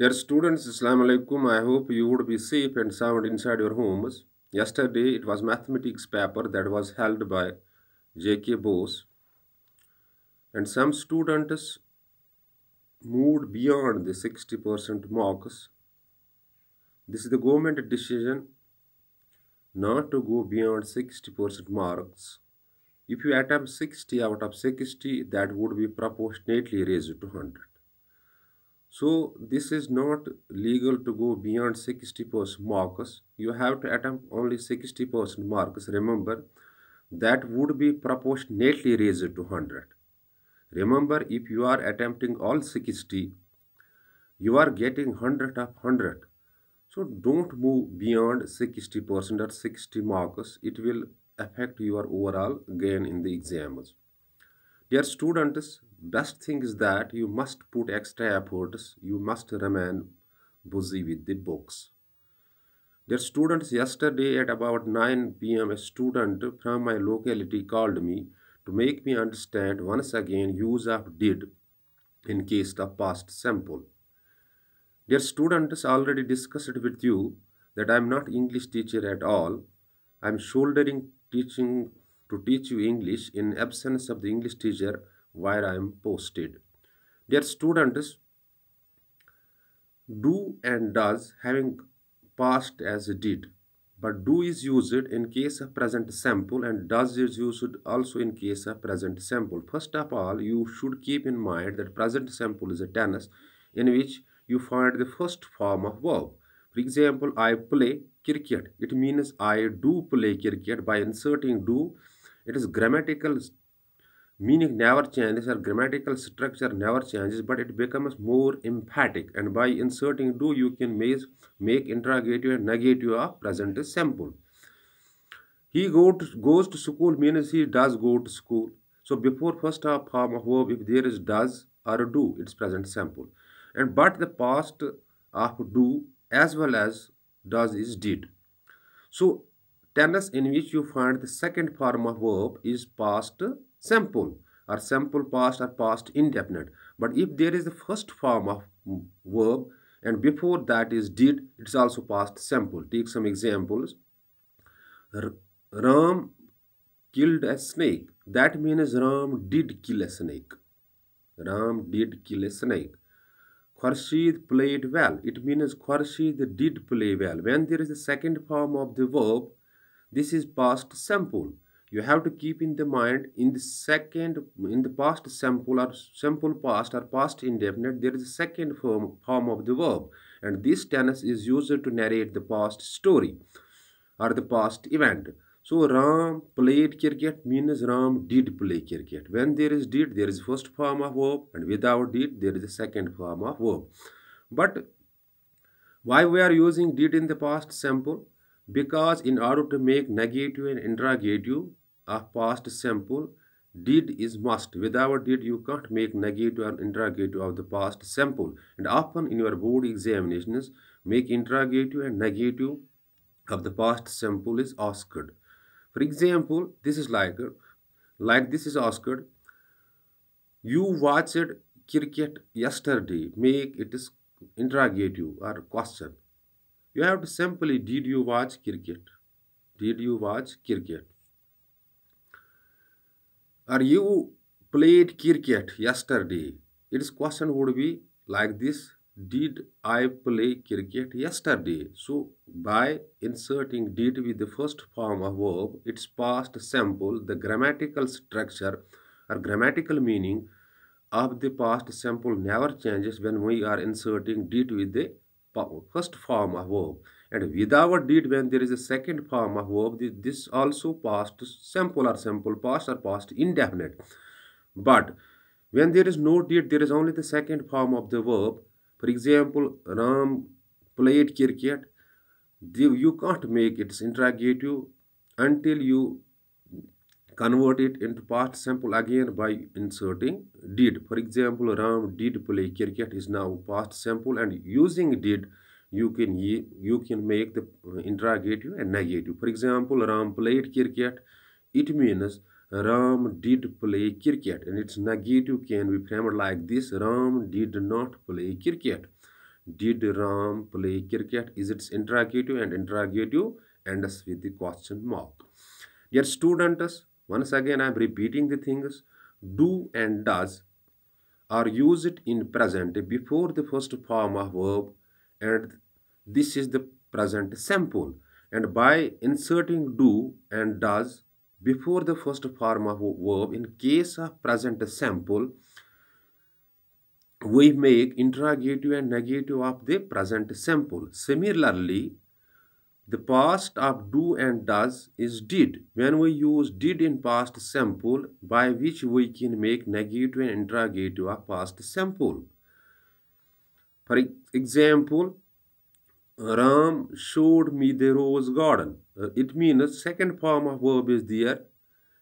Dear students, Assalamu alaikum. I hope you would be safe and sound inside your homes. Yesterday, it was mathematics paper that was held by J.K. Bose. And some students moved beyond the 60% marks. This is the government decision not to go beyond 60% marks. If you attempt 60 out of 60, that would be proportionately raised to 100. So this is not legal to go beyond 60% marks. You have to attempt only 60% marks. Remember that would be proportionately raised to 100. Remember if you are attempting all 60, you are getting 100 of 100. So don't move beyond 60% or 60 marks. It will affect your overall gain in the exams. Dear students, best thing is that you must put extra efforts, you must remain busy with the books. Dear students, yesterday at about 9 pm, a student from my locality called me to make me understand once again use of did in case of past simple. Dear students, already discussed with you that I am not English teacher at all. I am shouldering teaching to teach you English in absence of the English teacher where I am posted. Dear students, do and does having passed as did but do is used in case of present sample and does is used also in case of present sample. First of all, you should keep in mind that present sample is a tense in which you find the first form of verb. For example, I play cricket. It means I do play cricket by inserting do it is grammatical meaning never changes or grammatical structure never changes but it becomes more emphatic and by inserting do you can make, make interrogative and negative of present simple he go to, goes to school means he does go to school so before first form of verb if there is does or do it's present simple and but the past of do as well as does is did so tense in which you find the second form of verb is past simple or simple past or past indefinite. But if there is the first form of verb and before that is did, it's also past simple. Take some examples. Ram killed a snake. That means Ram did kill a snake. Ram did kill a snake. Khurshid played well. It means Khurshid did play well. When there is the second form of the verb, this is past sample. You have to keep in the mind in the second, in the past sample or sample past or past indefinite, there is a second form, form of the verb. And this tense is used to narrate the past story or the past event. So Ram played cricket means Ram did play cricket. When there is did, there is first form of verb and without did, there is a second form of verb. But why we are using did in the past sample? because in order to make negative and interrogative of past simple, did is must. Without did you can't make negative and interrogative of the past simple. And often in your board examinations, make interrogative and negative of the past simple is asked. For example, this is like, like this is asked, you watched cricket yesterday, make it is interrogative or question. You have to simply, did you watch cricket? Did you watch cricket? Or you played cricket yesterday? Its question would be like this. Did I play cricket yesterday? So by inserting did with the first form of verb, its past simple, the grammatical structure or grammatical meaning of the past simple never changes when we are inserting did with the first form of verb and without did when there is a second form of verb this also past simple or simple past or past indefinite but when there is no did there is only the second form of the verb for example ram played cricket you can't make it interrogative until you convert it into past sample again by inserting did for example ram did play cricket is now past sample and using did you can you can make the uh, interrogative and negative for example ram played cricket it means ram did play cricket and its negative can be framed like this ram did not play cricket did ram play cricket is its interrogative and interrogative ends with the question mark dear students once again, I am repeating the things do and does are used in present before the first form of verb and this is the present sample. and by inserting do and does before the first form of verb in case of present sample, we make interrogative and negative of the present sample. similarly the past of do and does is did. When we use did in past simple, by which we can make negative and interrogative of past simple. For example, Ram showed me the rose garden. It means second form of verb is there.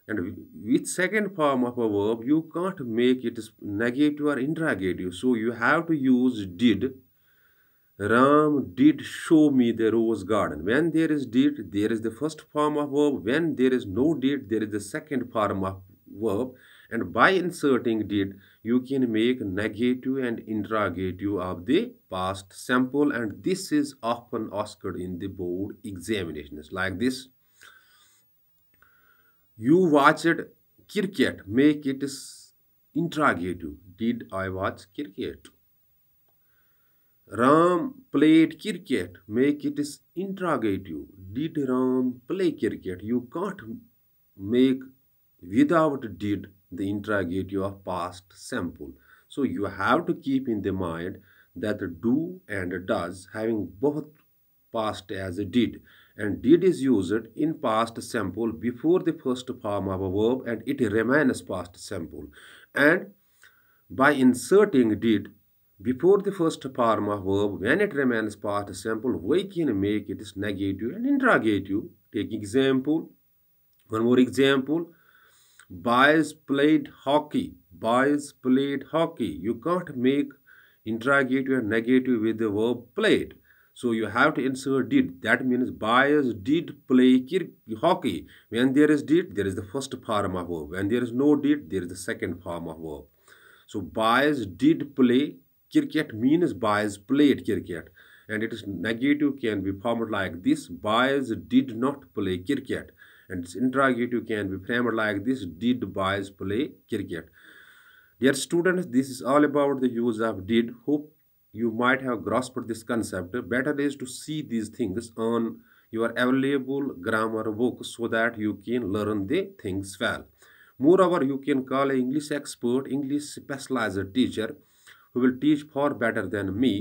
And with second form of a verb, you can't make it negative or interrogative. So you have to use did Ram did show me the rose garden. When there is did, there is the first form of verb. When there is no did, there is the second form of verb. And by inserting did, you can make negative and interrogative of the past sample. And this is often asked in the board examinations like this. You watched cricket. Make it interrogative. Did I watch cricket? Ram played cricket. Make it is interrogative. Did Ram play cricket? You can't make without did the interrogative of past sample. So you have to keep in the mind that do and does having both past as did and did is used in past sample before the first form of a verb and it remains past sample. and by inserting did before the first form of verb when it remains part simple we can make it negative and interrogative take example one more example boys played hockey boys played hockey you can't make interrogative and negative with the verb played so you have to insert did that means boys did play hockey when there is did there is the first form of verb when there is no did there is the second form of verb so boys did play Cricket means boys played cricket and it is negative can be formed like this boys did not play cricket and its interrogative can be framed like this did boys play cricket. Dear students this is all about the use of did hope you might have grasped this concept better is to see these things on your available grammar book so that you can learn the things well. Moreover, you can call an English expert, English specialized teacher who will teach far better than me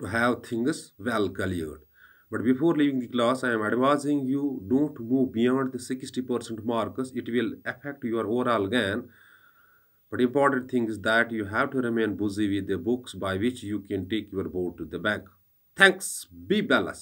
to have things well cleared. But before leaving the class, I am advising you don't move beyond the 60% marks. It will affect your overall gain. But important thing is that you have to remain busy with the books by which you can take your board to the bank. Thanks. Be well